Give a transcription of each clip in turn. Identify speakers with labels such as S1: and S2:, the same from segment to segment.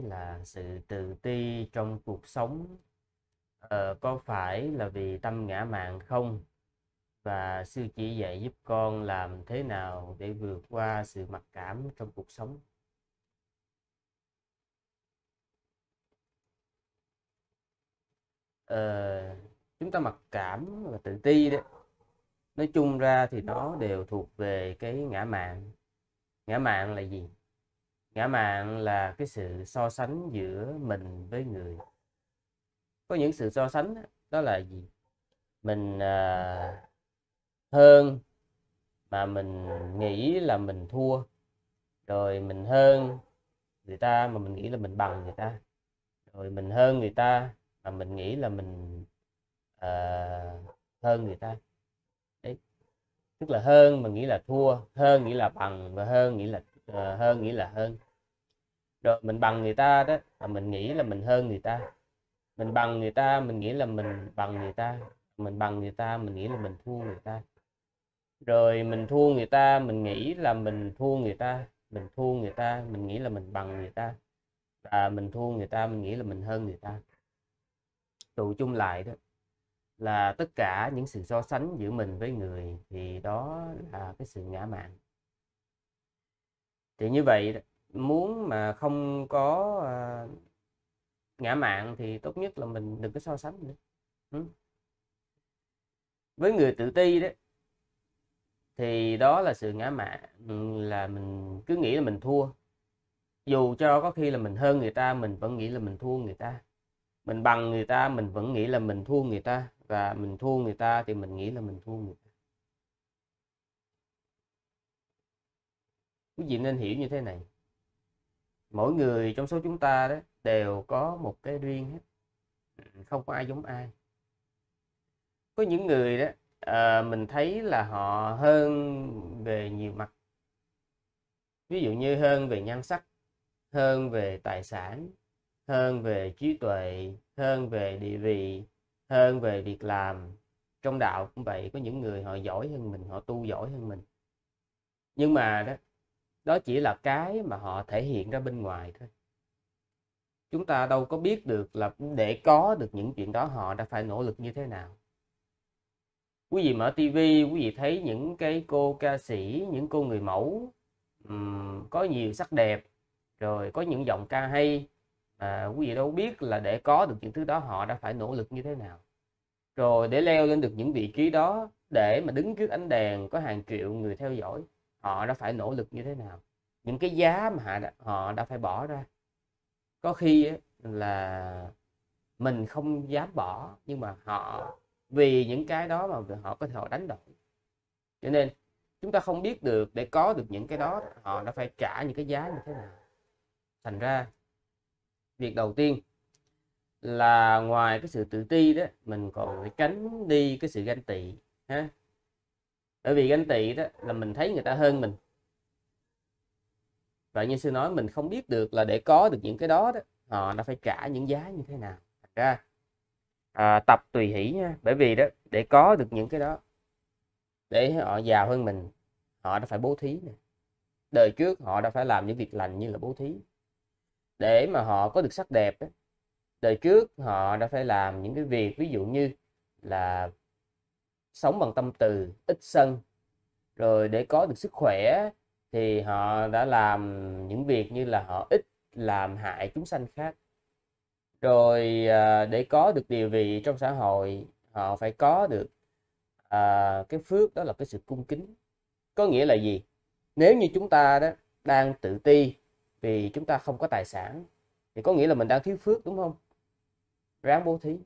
S1: là sự tự ti trong cuộc sống ờ, có phải là vì tâm ngã mạn không và sư chỉ dạy giúp con làm thế nào để vượt qua sự mặc cảm trong cuộc sống ờ, chúng ta mặc cảm và tự ti đấy nói chung ra thì nó đều thuộc về cái ngã mạn ngã mạn là gì ngã mạn là cái sự so sánh giữa mình với người có những sự so sánh đó là gì mình à, hơn mà mình nghĩ là mình thua rồi mình hơn người ta mà mình nghĩ là mình bằng người ta rồi mình hơn người ta mà mình nghĩ là mình à, hơn người ta đấy tức là hơn mà nghĩ là thua hơn nghĩ là bằng và hơn nghĩ là uh, hơn nghĩ là hơn rồi mình bằng người ta đó mà mình nghĩ là mình hơn người ta mình bằng người ta mình nghĩ là mình bằng người ta mình bằng người ta mình nghĩ là mình thua người ta rồi mình thua người ta mình nghĩ là mình thua người ta mình thua người ta mình nghĩ là mình bằng người ta và mình thua người ta mình nghĩ là mình hơn người ta tụ chung lại đó là tất cả những sự so sánh giữa mình với người thì đó là cái sự ngã mạn thì như vậy đó, muốn mà không có à, ngã mạng thì tốt nhất là mình đừng có so sánh nữa ừ. với người tự ti đấy thì đó là sự ngã mạng ừ, là mình cứ nghĩ là mình thua dù cho có khi là mình hơn người ta mình vẫn nghĩ là mình thua người ta mình bằng người ta mình vẫn nghĩ là mình thua người ta và mình thua người ta thì mình nghĩ là mình thua người ta quý vị nên hiểu như thế này mỗi người trong số chúng ta đó đều có một cái riêng hết ừ, không có ai giống ai có những người đó à, mình thấy là họ hơn về nhiều mặt ví dụ như hơn về nhan sắc hơn về tài sản hơn về trí tuệ hơn về địa vị hơn về việc làm trong đạo cũng vậy có những người họ giỏi hơn mình họ tu giỏi hơn mình nhưng mà đó đó chỉ là cái mà họ thể hiện ra bên ngoài thôi chúng ta đâu có biết được là để có được những chuyện đó họ đã phải nỗ lực như thế nào quý vị mở tivi quý vị thấy những cái cô ca sĩ những cô người mẫu um, có nhiều sắc đẹp rồi có những giọng ca hay mà quý vị đâu biết là để có được những thứ đó họ đã phải nỗ lực như thế nào rồi để leo lên được những vị trí đó để mà đứng trước ánh đèn có hàng triệu người theo dõi họ đã phải nỗ lực như thế nào những cái giá mà họ đã, phải bỏ ra có khi là mình không dám bỏ nhưng mà họ vì những cái đó mà họ có thể họ đánh đổi cho nên chúng ta không biết được để có được những cái đó họ đã phải trả những cái giá như thế nào thành ra việc đầu tiên là ngoài cái sự tự ti đó mình còn phải tránh đi cái sự ganh tị ha bởi vì ganh tị đó là mình thấy người ta hơn mình và như sư nói mình không biết được là để có được những cái đó đó họ đã phải trả những giá như thế nào thật ra à, tập tùy hỷ nha bởi vì đó để có được những cái đó để họ giàu hơn mình họ đã phải bố thí này. đời trước họ đã phải làm những việc lành như là bố thí để mà họ có được sắc đẹp đó, đời trước họ đã phải làm những cái việc ví dụ như là sống bằng tâm từ ít sân rồi để có được sức khỏe thì họ đã làm những việc như là họ ít làm hại chúng sanh khác rồi à, để có được địa vị trong xã hội họ phải có được à, cái phước đó là cái sự cung kính có nghĩa là gì nếu như chúng ta đó đang tự ti vì chúng ta không có tài sản thì có nghĩa là mình đang thiếu phước đúng không ráng bố thí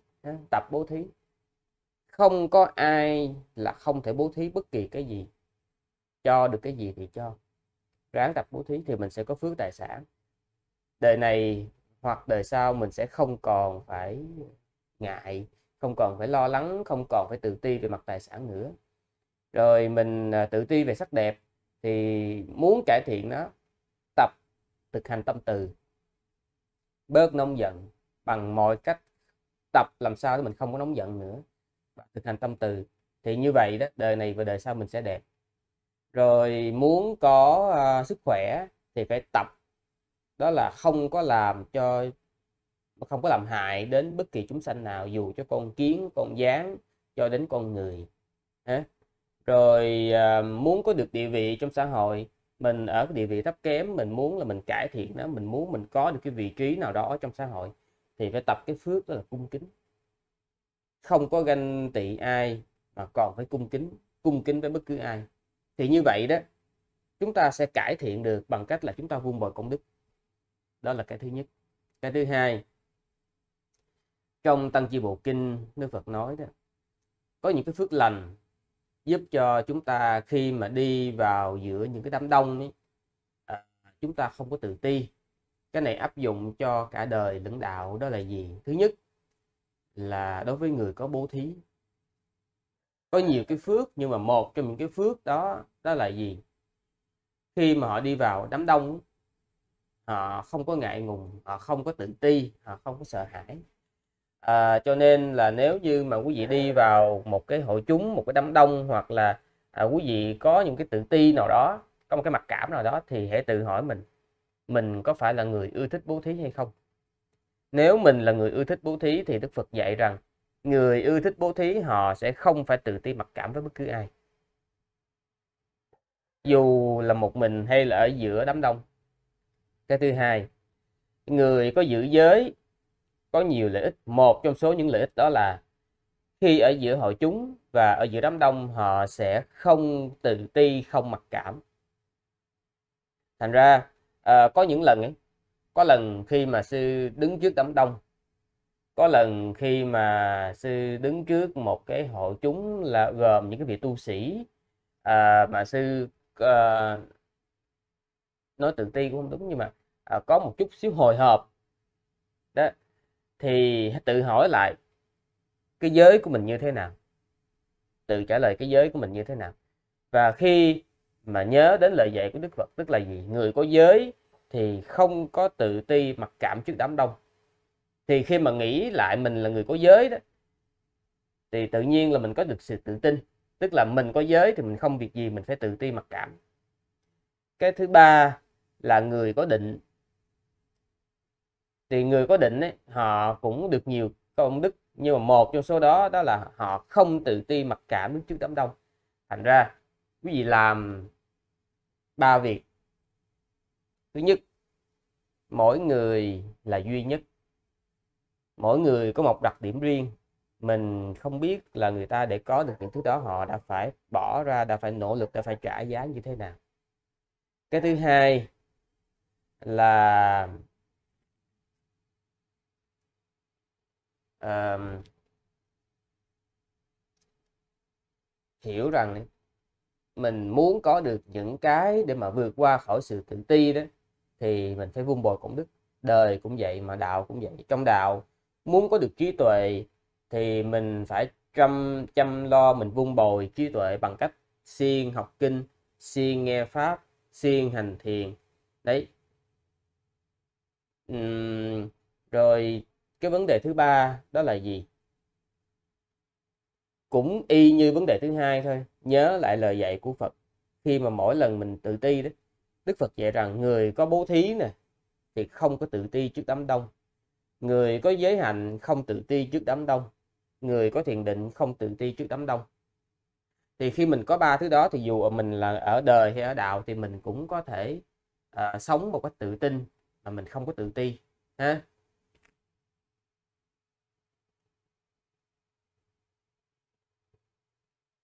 S1: tập bố thí không có ai là không thể bố thí bất kỳ cái gì cho được cái gì thì cho ráng tập bố thí thì mình sẽ có phước tài sản đời này hoặc đời sau mình sẽ không còn phải ngại không còn phải lo lắng không còn phải tự ti về mặt tài sản nữa rồi mình à, tự ti về sắc đẹp thì muốn cải thiện nó tập thực hành tâm từ bớt nóng giận bằng mọi cách tập làm sao để mình không có nóng giận nữa bạn thực hành tâm từ thì như vậy đó đời này và đời sau mình sẽ đẹp rồi muốn có uh, sức khỏe thì phải tập đó là không có làm cho không có làm hại đến bất kỳ chúng sanh nào dù cho con kiến con gián cho đến con người Hả? rồi à, muốn có được địa vị trong xã hội mình ở cái địa vị thấp kém mình muốn là mình cải thiện nó mình muốn mình có được cái vị trí nào đó trong xã hội thì phải tập cái phước đó là cung kính không có ganh tị ai mà còn phải cung kính cung kính với bất cứ ai thì như vậy đó chúng ta sẽ cải thiện được bằng cách là chúng ta vun bồi công đức đó là cái thứ nhất cái thứ hai trong tăng chi bộ kinh đức phật nói đó có những cái phước lành giúp cho chúng ta khi mà đi vào giữa những cái đám đông ấy, à, chúng ta không có tự ti cái này áp dụng cho cả đời lẫn đạo đó là gì thứ nhất là đối với người có bố thí có nhiều cái phước nhưng mà một trong những cái phước đó đó là gì khi mà họ đi vào đám đông họ không có ngại ngùng họ không có tự ti họ không có sợ hãi à, cho nên là nếu như mà quý vị đi vào một cái hội chúng một cái đám đông hoặc là à, quý vị có những cái tự ti nào đó có một cái mặc cảm nào đó thì hãy tự hỏi mình mình có phải là người ưa thích bố thí hay không nếu mình là người ưa thích bố thí thì Đức Phật dạy rằng người ưa thích bố thí họ sẽ không phải tự ti mặc cảm với bất cứ ai. Dù là một mình hay là ở giữa đám đông. Cái thứ hai, người có giữ giới có nhiều lợi ích. Một trong số những lợi ích đó là khi ở giữa hội chúng và ở giữa đám đông họ sẽ không tự ti, không mặc cảm. Thành ra à, có những lần ấy có lần khi mà sư đứng trước đám đông có lần khi mà sư đứng trước một cái hội chúng là gồm những cái vị tu sĩ à, mà sư à, nói tự ti cũng không đúng nhưng mà à, có một chút xíu hồi hộp đó thì tự hỏi lại cái giới của mình như thế nào tự trả lời cái giới của mình như thế nào và khi mà nhớ đến lời dạy của đức phật tức là gì người có giới thì không có tự ti mặc cảm trước đám đông thì khi mà nghĩ lại mình là người có giới đó thì tự nhiên là mình có được sự tự tin tức là mình có giới thì mình không việc gì mình phải tự ti mặc cảm cái thứ ba là người có định thì người có định ấy, họ cũng được nhiều công đức nhưng mà một trong số đó đó là họ không tự ti mặc cảm đứng trước đám đông thành ra quý vị làm ba việc thứ nhất mỗi người là duy nhất mỗi người có một đặc điểm riêng mình không biết là người ta để có được những thứ đó họ đã phải bỏ ra đã phải nỗ lực đã phải trả giá như thế nào cái thứ hai là um, hiểu rằng mình muốn có được những cái để mà vượt qua khỏi sự tự ti đó thì mình phải vun bồi công đức đời cũng vậy mà đạo cũng vậy trong đạo muốn có được trí tuệ thì mình phải chăm chăm lo mình vun bồi trí tuệ bằng cách siêng học kinh siêng nghe pháp siêng hành thiền đấy uhm, rồi cái vấn đề thứ ba đó là gì cũng y như vấn đề thứ hai thôi nhớ lại lời dạy của phật khi mà mỗi lần mình tự ti đó Đức Phật dạy rằng người có bố thí nè thì không có tự ti trước đám đông. Người có giới hạnh không tự ti trước đám đông. Người có thiền định không tự ti trước đám đông. Thì khi mình có ba thứ đó thì dù mình là ở đời hay ở đạo thì mình cũng có thể uh, sống một cách tự tin mà mình không có tự ti ha